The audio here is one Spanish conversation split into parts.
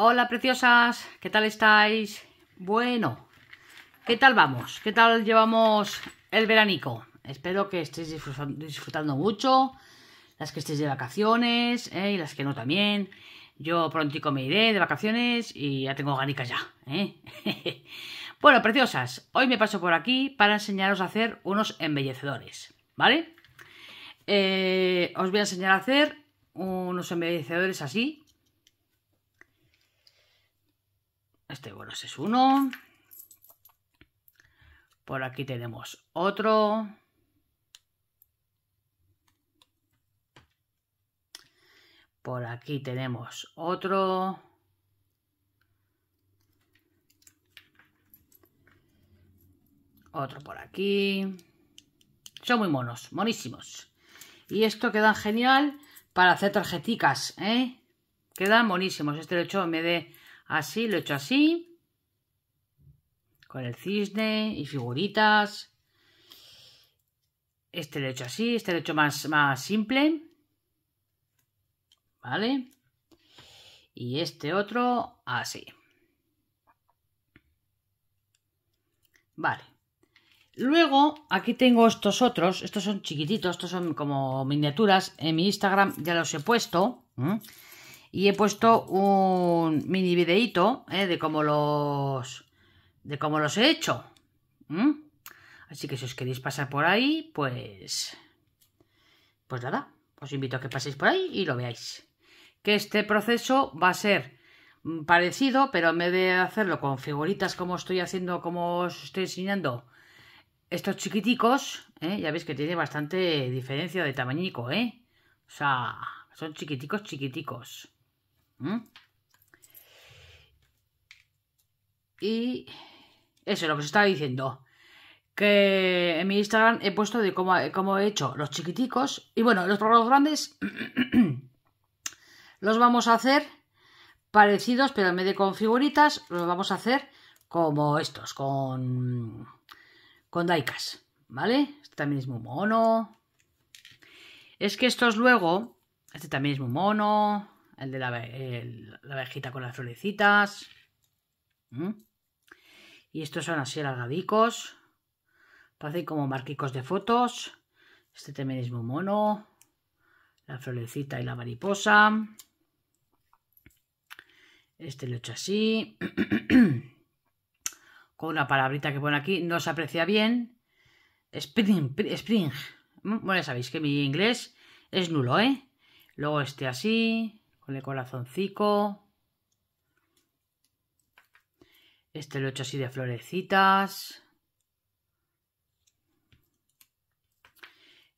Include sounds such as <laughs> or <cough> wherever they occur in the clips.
Hola preciosas, ¿qué tal estáis? Bueno, ¿qué tal vamos? ¿Qué tal llevamos el veranico? Espero que estéis disfrutando mucho, las que estéis de vacaciones eh, y las que no también. Yo prontico me iré de vacaciones y ya tengo ganicas ya. Eh. <laughs> bueno, preciosas, hoy me paso por aquí para enseñaros a hacer unos embellecedores, ¿vale? Eh, os voy a enseñar a hacer unos embellecedores así, Este bonus es uno. Por aquí tenemos otro. Por aquí tenemos otro. Otro por aquí. Son muy monos, monísimos. Y esto queda genial para hacer tarjeticas, ¿eh? Quedan monísimos. Este lo hecho me de Así, lo he hecho así. Con el cisne y figuritas. Este lo he hecho así, este lo he hecho más, más simple. ¿Vale? Y este otro así. Vale. Luego, aquí tengo estos otros. Estos son chiquititos, estos son como miniaturas. En mi Instagram ya los he puesto y he puesto un mini videito eh, de cómo los de cómo los he hecho así que si os queréis pasar por ahí pues pues nada os invito a que paséis por ahí y lo veáis que este proceso va a ser mm, parecido pero en vez de hacerlo con figuritas como estoy haciendo como os estoy enseñando estos chiquiticos eh, ya veis que tiene bastante diferencia de tamañico eh o sea son chiquiticos chiquiticos ¿Mm? Y eso es lo que os estaba diciendo. Que en mi Instagram he puesto de cómo, he hecho los chiquiticos. Y bueno, los programas grandes <clears throat> los vamos a hacer parecidos, pero en vez de con figuritas, los vamos a hacer como estos, con, con daikas. ¿Vale? Este también es muy mono. Es que estos luego... Este también es muy mono el de la, abejita con las florecitas. ¿Mm? Y estos son así alargadicos. Parecen como marquicos de fotos. Este también es muy mono. La florecita y la mariposa. Este lo he hecho así. <clears throat> con una palabrita que pone aquí. No se aprecia bien. Spring. Spring. Bueno, ya sabéis que mi inglés es nulo, ¿eh? Luego este así con el corazoncico. Este lo he hecho así de florecitas.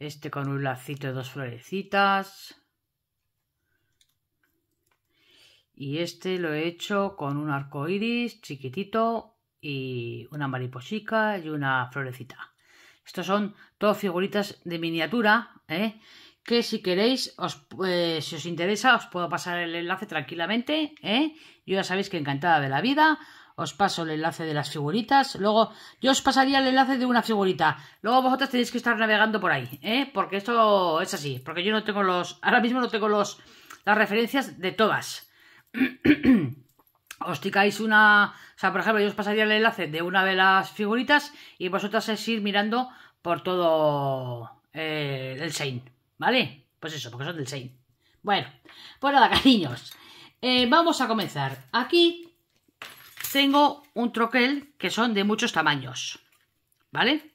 Este con un lacito de dos florecitas. Y este lo he hecho con un arco iris chiquitito y una mariposica y una florecita. Estos son todos figuritas de miniatura, ¿eh? que si queréis, os, eh, si os interesa, os puedo pasar el enlace tranquilamente. ¿eh? Yo ya sabéis que encantada de la vida. Os paso el enlace de las figuritas. Luego, yo os pasaría el enlace de una figurita. Luego vosotras tenéis que estar navegando por ahí, ¿eh? Porque esto es así. Porque yo no tengo los... Ahora mismo no tengo los las referencias de todas. <clears throat> os ticáis una... O sea, por ejemplo, yo os pasaría el enlace de una de las figuritas y vosotras es ir mirando por todo eh, el Sein. ¿Vale? Pues eso, porque son del 6. Bueno, pues nada, <laughs> cariños. Eh, vamos a comenzar. Aquí tengo un troquel que son de muchos tamaños. ¿Vale?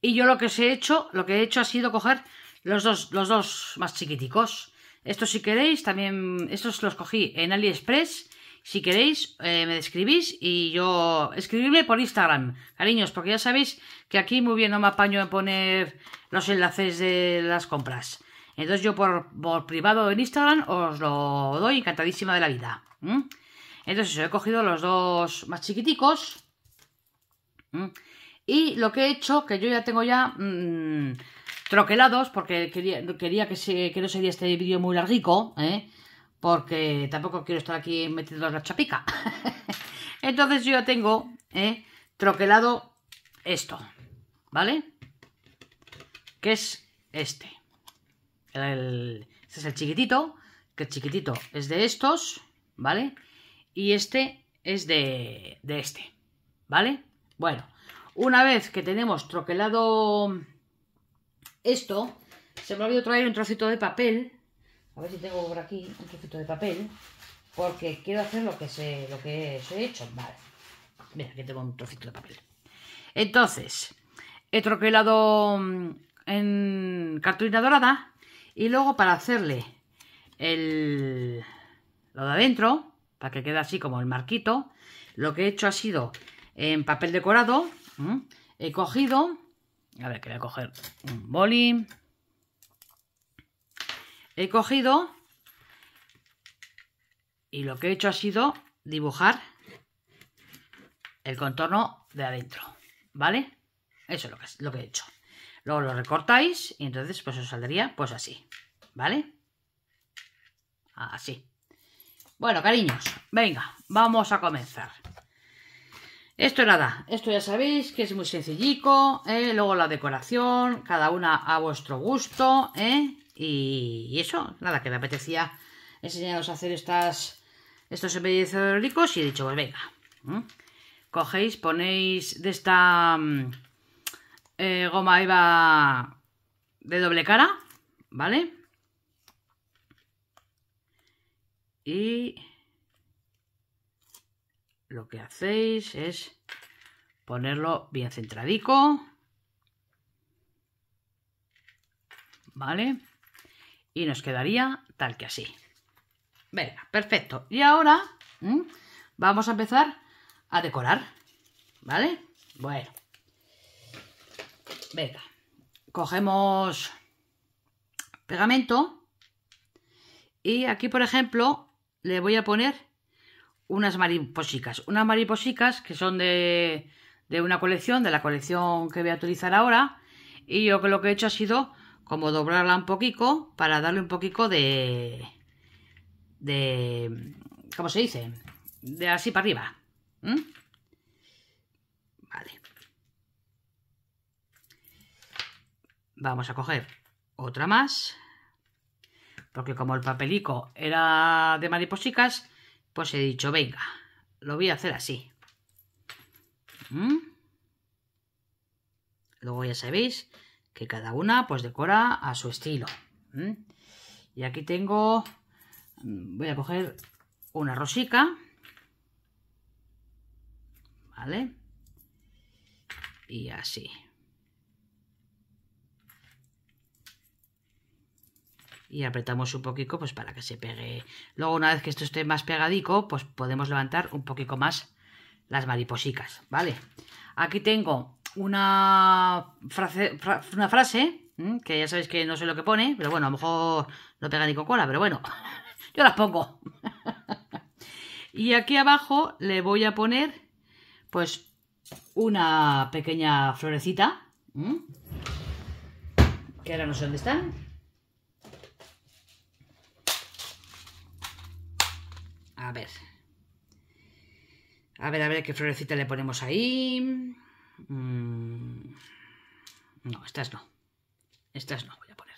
Y yo lo que os he hecho, lo que he hecho ha sido coger los dos, los dos más chiquiticos. Estos si queréis, también, estos los cogí en AliExpress si queréis, eh, me describís y yo... Escribirme por Instagram, cariños, porque ya sabéis que aquí muy bien no me apaño en poner los enlaces de las compras. Entonces yo por, por privado en Instagram os lo doy encantadísima de la vida. Entonces Entonces he cogido los dos más chiquiticos. Y lo que he hecho, que yo ya tengo ya mm, troquelados, porque quería, quería que, que no sería este vídeo muy larguico, ¿eh? porque tampoco quiero estar aquí en la chapica. <laughs> Entonces yo tengo eh, troquelado esto, ¿vale? Que es este. este es el chiquitito, que el chiquitito es de estos, ¿vale? Y este es de, de este, ¿vale? Bueno, una vez que tenemos troquelado esto, se me ha olvidado traer un trocito de papel a ver si tengo por aquí un trocito de papel. Porque quiero hacer lo que se, lo que he hecho. Vale. Mira, aquí tengo un trocito de papel. Entonces, he troquelado mm, en cartulina dorada. Y luego para hacerle el, lo de adentro, para que quede así como el marquito, lo que he hecho ha sido en papel decorado, he cogido, a ver que voy a coger un boli, he cogido y lo que he hecho ha sido dibujar el contorno de adentro, ¿vale? Eso es lo que, he hecho. Luego lo recortáis y entonces pues os saldría pues así, ¿vale? Así. Bueno, cariños, venga, vamos a comenzar. Esto nada, esto ya sabéis que es muy sencillico, ¿eh? luego la decoración, cada una a vuestro gusto, ¿eh? Y eso, nada, que me apetecía enseñaros a hacer estas, estos embellecedores ricos y he dicho, pues venga. Cogéis, ponéis de esta mm, eh, goma eva de doble cara, ¿vale? Y lo que hacéis es ponerlo bien centradico. ¿Vale? y nos quedaría tal que así. Venga, perfecto. Y ahora vamos a empezar a decorar, ¿vale? Bueno. Venga, cogemos pegamento y aquí, por ejemplo, le voy a poner unas mariposicas. Unas mariposicas que son de, de una colección, de la colección que voy a utilizar ahora. Y yo que lo que he hecho ha sido como doblarla un poquito para darle un poquito de... de... ¿cómo se dice? De así para arriba. Vale. Vamos a coger otra más. Porque como el papelico era de mariposicas, pues he dicho, venga, lo voy a hacer así. Luego ya sabéis que cada una pues decora a su estilo. Y aquí tengo, mm, voy a coger una rosica, ¿vale? Y así. y apretamos un poquito pues para que se pegue. Luego una vez que esto esté más pegadico, pues podemos levantar un poquito más las mariposicas, ¿vale? Aquí tengo una frase, una frase que ya sabéis que no sé lo que pone, pero bueno, a lo mejor no pega ni cola, pero bueno, <laughs> yo las pongo. <laughs> y aquí abajo le voy a poner pues una pequeña florecita, que ahora no sé dónde están. A ver. A ver, a ver qué florecita le ponemos ahí. Mm, no, estas no. Estas no voy a poner.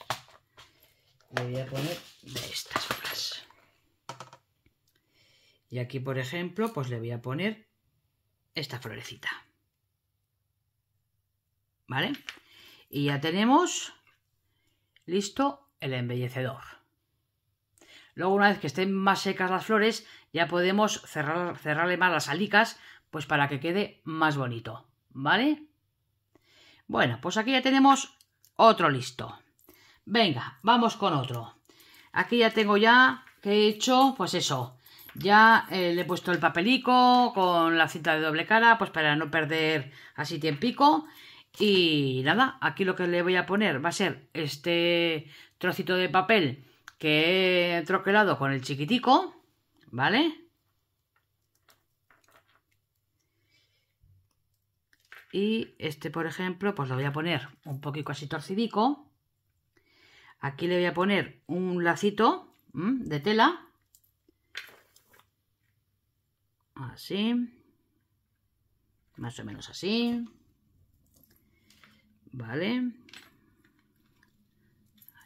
Le voy a poner de estas flores. Y aquí, por ejemplo, pues le voy a poner esta florecita. ¿Vale? Y ya tenemos listo el embellecedor. Luego, una vez que estén más secas las flores, ya podemos cerrarle más las alicas, pues para que quede más bonito. ¿Vale? Bueno, pues aquí ya tenemos otro listo. Venga, vamos con otro. Aquí ya tengo ya que he hecho, pues eso. Ya eh, le he puesto el papelico con la cinta de doble cara, pues para no perder así tiempico. Y nada, aquí lo que le voy a poner va a ser este trocito de papel que he troquelado con el chiquitico, ¿vale? Y este, por ejemplo, pues lo voy a poner un poquito así torcidico. Aquí le voy a poner un lacito de tela. Así. Más o menos así. Vale.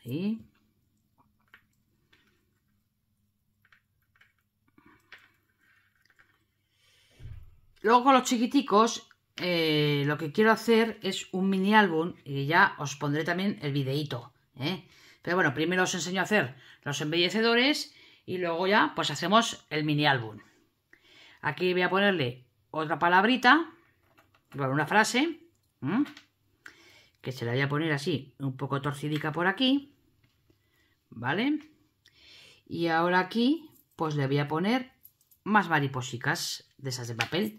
Ahí. Luego con los chiquiticos eh, lo que quiero hacer es un mini álbum y ya os pondré también el videíto. ¿eh? Pero bueno, primero os enseño a hacer los embellecedores y luego ya pues hacemos el mini álbum. Aquí voy a ponerle otra palabrita, bueno, una frase, que se la voy a poner así, un poco torcidica por aquí, ¿vale? Y ahora aquí pues le voy a poner más mariposicas de esas de papel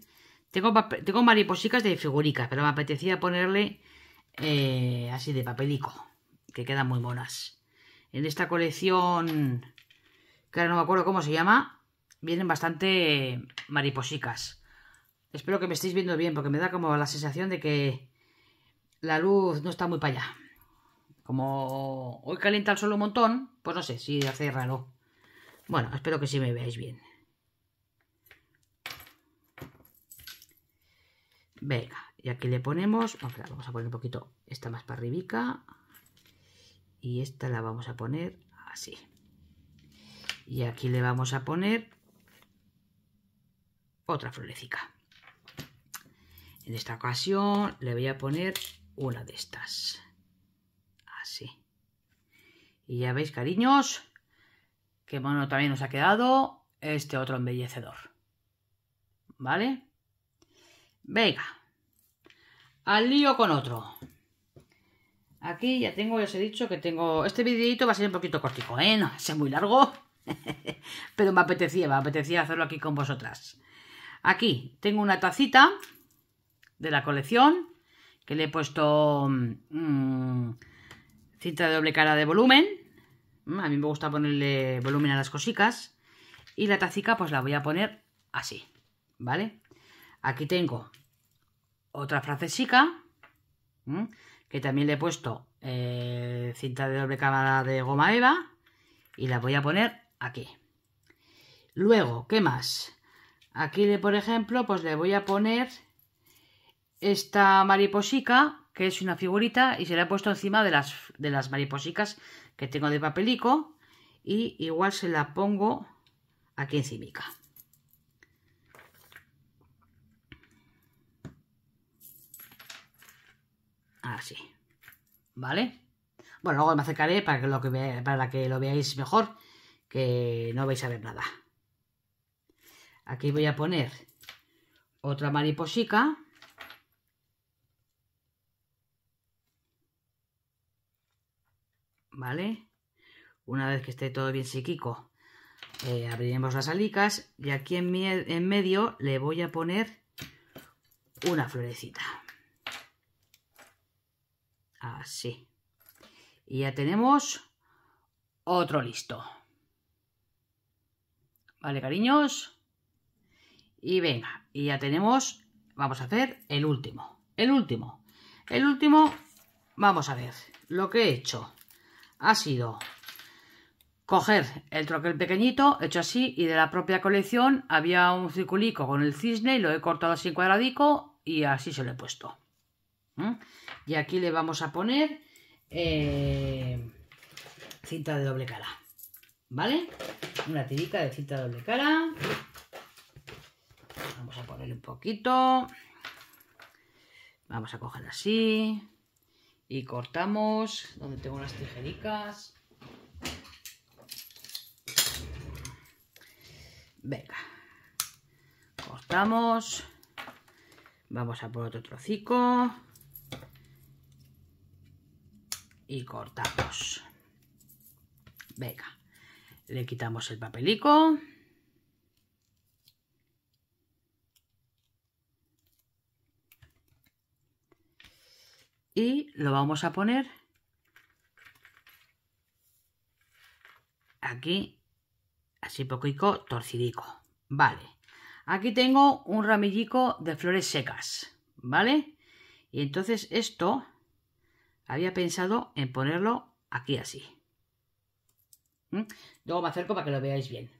tengo, mariposicas de figuricas, pero me apetecía ponerle eh, así de papelico, que quedan muy monas. En esta colección, que ahora no me acuerdo cómo se llama, vienen bastante mariposicas. Espero que me estéis viendo bien, porque me da como la sensación de que la luz no está muy para allá. Como hoy calienta el sol un montón, pues no sé si hace raro. Bueno, espero que sí me veáis bien. Venga, y aquí le ponemos... Vamos a poner un poquito esta más para arribica. Y esta la vamos a poner así. Y aquí le vamos a poner otra florecita. En esta ocasión le voy a poner una de estas. Así. Y ya veis, cariños, que bueno también nos ha quedado este otro embellecedor. ¿Vale? Venga. Al lío con otro. Aquí ya tengo, ya os he dicho que tengo... Este videito va a ser un poquito cortico, ¿eh? No sea muy largo. <laughs> Pero me apetecía, me apetecía hacerlo aquí con vosotras. Aquí tengo una tacita de la colección que le he puesto mm, cinta de doble cara de volumen. Mm, a mí me gusta ponerle volumen a las cositas. Y la tacita, pues la voy a poner así, ¿vale? Aquí tengo otra frasecica que también le he puesto eh, cinta de doble cámara de goma eva y la voy a poner aquí. Luego, ¿qué más? Aquí, por ejemplo, pues le voy a poner esta mariposica, que es una figurita, y se la he puesto encima de las, de las mariposicas que tengo de papelico. Y igual se la pongo aquí encima. Así. ¿Vale? Bueno, luego me acercaré para que lo, que para que lo veáis mejor, que no vais a ver nada. Aquí voy a poner otra mariposica. ¿Vale? Una vez que esté todo bien psíquico, eh, abriremos las alicas y aquí en medio le voy a poner una florecita. Así. Y ya tenemos otro listo. Vale, cariños. Y venga, y ya tenemos... Vamos a hacer el último. El último. El último, vamos a ver. Lo que he hecho ha sido coger el troquel pequeñito, hecho así, y de la propia colección había un circulico con el cisne y lo he cortado así cuadradico y así se lo he puesto. Y aquí le vamos a poner eh, cinta de doble cara. ¿Vale? Una tirica de cinta de doble cara. Vamos a ponerle un poquito. Vamos a coger así. Y cortamos donde tengo las tijericas. Venga. Cortamos. Vamos a por otro trocico y cortamos. Venga, le quitamos el papelico. Y lo vamos a poner aquí, así poquito torcidico. Vale, aquí tengo un ramillico de flores secas, ¿vale? Y entonces esto había pensado en ponerlo aquí así. ¿Mm? Luego me acerco para que lo veáis bien.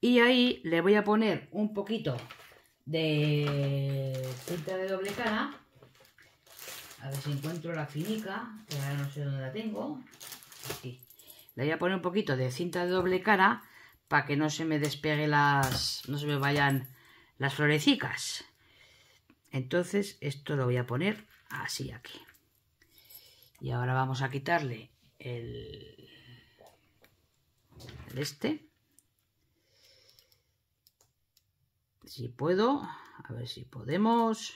Y ahí le voy a poner un poquito de cinta de doble cara. A ver si encuentro la finica, que ahora no sé dónde la tengo. Aquí. Le voy a poner un poquito de cinta de doble cara para que no se me despegue las... no se me vayan las florecicas. Entonces esto lo voy a poner así aquí. Y ahora vamos a quitarle el, este. Si puedo, a ver si podemos.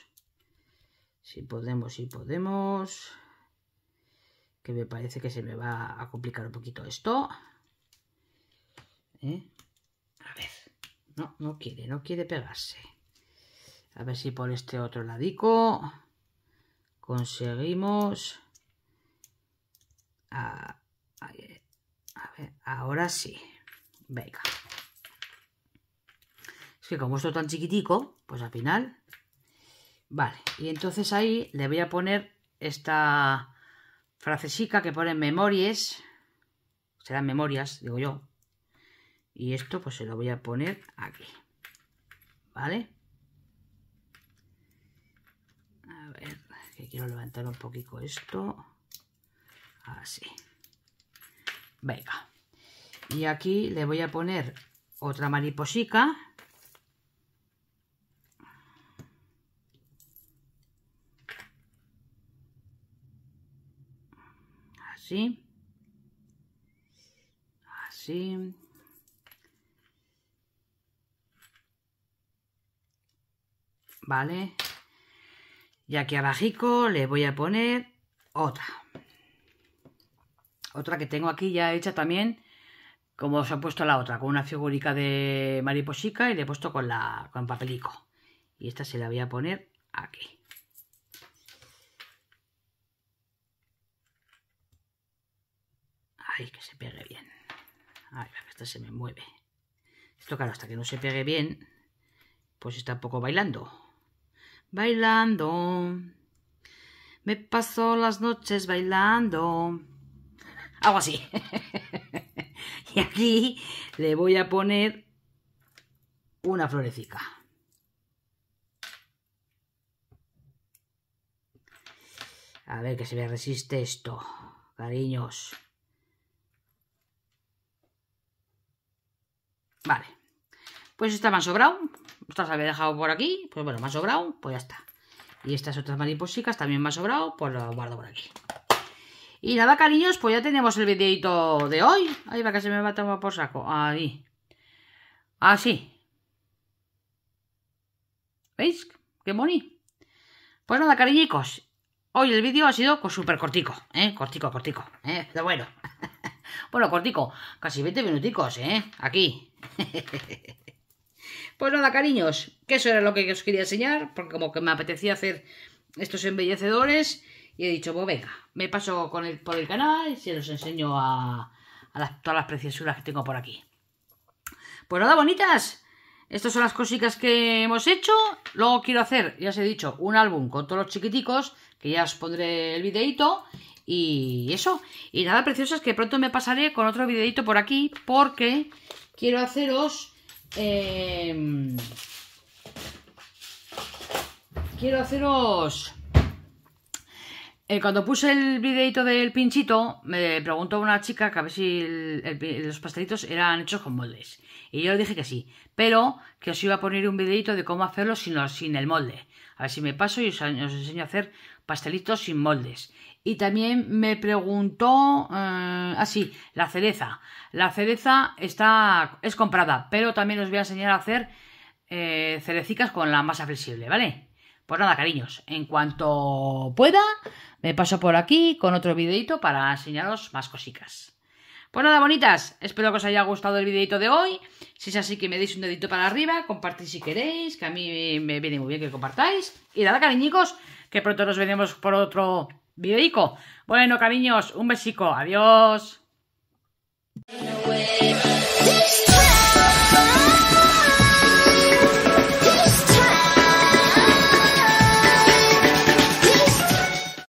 Si podemos, si podemos. Que me parece que se me va a complicar un poquito esto. ¿Eh? A ver. No, no quiere, no quiere pegarse. A ver si por este otro ladico conseguimos ahora sí. Venga. Es que como esto tan chiquitico, pues al final... Vale, y entonces ahí le voy a poner esta Frasesica que pone memorias Serán memorias, digo yo. Y esto pues se lo voy a poner aquí. ¿Vale? A ver, que quiero levantar un poquito esto. Así. Venga. Y aquí le voy a poner otra mariposica. Así. Así. Vale. Y aquí abajico le voy a poner otra. Otra que tengo aquí ya hecha también, como os he puesto la otra, con una figurita de mariposica y le he puesto con, la, con papelico. Y esta se la voy a poner aquí. Ay, que se pegue bien. Ay, esta se me mueve. Esto claro, hasta que no se pegue bien, pues está un poco bailando. Bailando. Me paso las noches bailando algo así. <laughs> y aquí le voy a poner una florecita. A ver que se me resiste esto, cariños. Vale. Pues esta me ha sobrado. Estas había dejado por aquí. Pues bueno, me ha sobrado. Pues ya está. Y estas otras mariposicas también me ha sobrado. Pues las guardo por aquí. Y nada, cariños, pues ya tenemos el videito de hoy. Ahí va que se me va a tomar por saco. Ahí. Así. Ah, ¿Veis? ¡Qué moni! Pues nada, cariñicos. Hoy el vídeo ha sido súper pues, cortico, ¿eh? Cortico, cortico, ¿eh? Pero bueno. <laughs> bueno, cortico. Casi 20 minuticos, ¿eh? Aquí. <laughs> pues nada, cariños. Que eso era lo que os quería enseñar. Porque como que me apetecía hacer estos embellecedores... Y he dicho, pues venga, me paso con por el canal y se los enseño a, todas las preciosuras que tengo por aquí. Pues nada, bonitas. Estas son las cositas que hemos hecho. Luego quiero hacer, ya os he dicho, un álbum con todos los chiquiticos, que ya os pondré el videito. Y eso. Y nada, preciosas, que pronto me pasaré con otro videito por aquí, porque quiero haceros... Em, quiero haceros eh, cuando puse el videito del pinchito, me preguntó una chica que a ver si los pastelitos eran hechos con moldes. Y yo le dije que sí, pero que os iba a poner un videito de cómo hacerlo sin, el molde. A ver si me paso y os, enseño a hacer pastelitos sin moldes. Y también me preguntó, eh, así, ah, la cereza. La cereza está, es comprada, pero también os voy a enseñar a hacer eh, cerecicas con la masa flexible, ¿vale? Pues nada, cariños, en cuanto pueda, me paso por aquí con otro videito para enseñaros más cositas. Pues nada, bonitas, espero que os haya gustado el videito de hoy. Si es así, que me deis un dedito para arriba, compartid si queréis, que a mí me viene muy bien que compartáis. Y nada, cariñicos, que pronto nos veremos por otro videico. Bueno, cariños, un besico, adiós.